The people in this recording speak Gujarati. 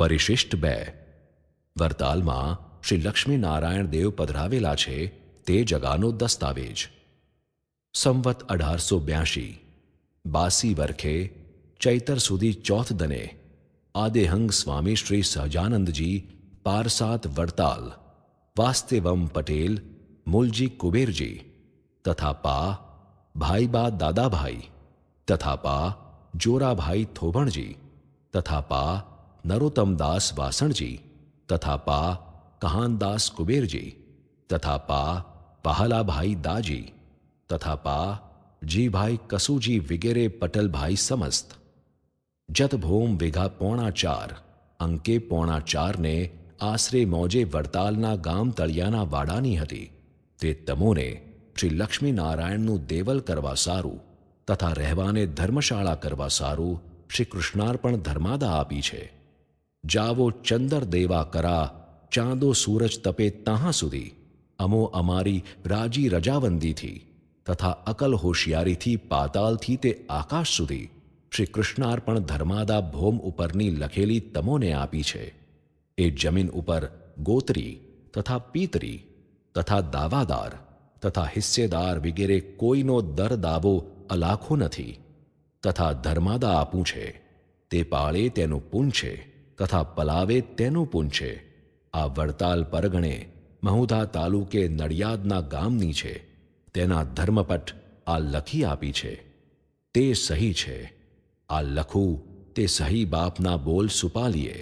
પરિશિષ્ટ બે વરતાલમાં શ્રી નારાયણ દેવ પધરાવેલા છે તે જગાનો દસ્તાવેજ સંવત અઢારસો બ્યાસી બાસી વર્ષે ચૈતર સુધી ચોથ દને આદેહંગ સ્વામી શ્રી સહજાનંદજી પારસાત વડતાલ વાસ્તેવમ પટેલ મૂલજી કુબેરજી તથા પા ભાઈ બા દાદાભાઈ તથા પા જોરાભાઈ થોભણજી તથા પા નરોત્તમદાસ વાસણજી તથા પા કહાનદાસ કુબેરજી તથા પા પહાલાભાઈ દાજી તથા પા જીભાઈ કસુજી વિગેરે પટલભાઈ સમસ્ત જતભોમ વિઘા પોણા ચાર અંકે પોણા ચારને આશરે મોજે વડતાલના ગામ તળિયાના વાડાની હતી તે તમોને શ્રી લક્ષ્મીનારાયણનું દેવલ કરવા સારું તથા રહેવાને ધર્મશાળા કરવા સારું શ્રી કૃષ્ણાર્પણ ધર્માદા આપી છે જાવો ચંદર દેવા કરા ચાંદો સૂરજ તપે ત્યાં સુધી અમો અમારી રાજી રજાવંદીથી તથા અકલ હોશિયારીથી પાતાલથી તે આકાશ સુધી શ્રી કૃષ્ણાર્પણ ધર્માદા ભોમ ઉપરની લખેલી તમોને આપી છે એ જમીન ઉપર ગોત્રી તથા પીતરી તથા દાવાદાર તથા હિસ્સેદાર વગેરે કોઈનો દર દાવો અલાખો નથી તથા ધર્માદા આપું છે તે પાળે તેનું પૂન છે તથા પલાવે તેનું પૂન છે આ વડતાલ પરગણે મહુધા તાલુકે નડિયાદના ગામની છે તેના ધર્મપટ આ લખી આપી છે તે સહી છે આ લખું તે સહી બાપના બોલ સુપાલીએ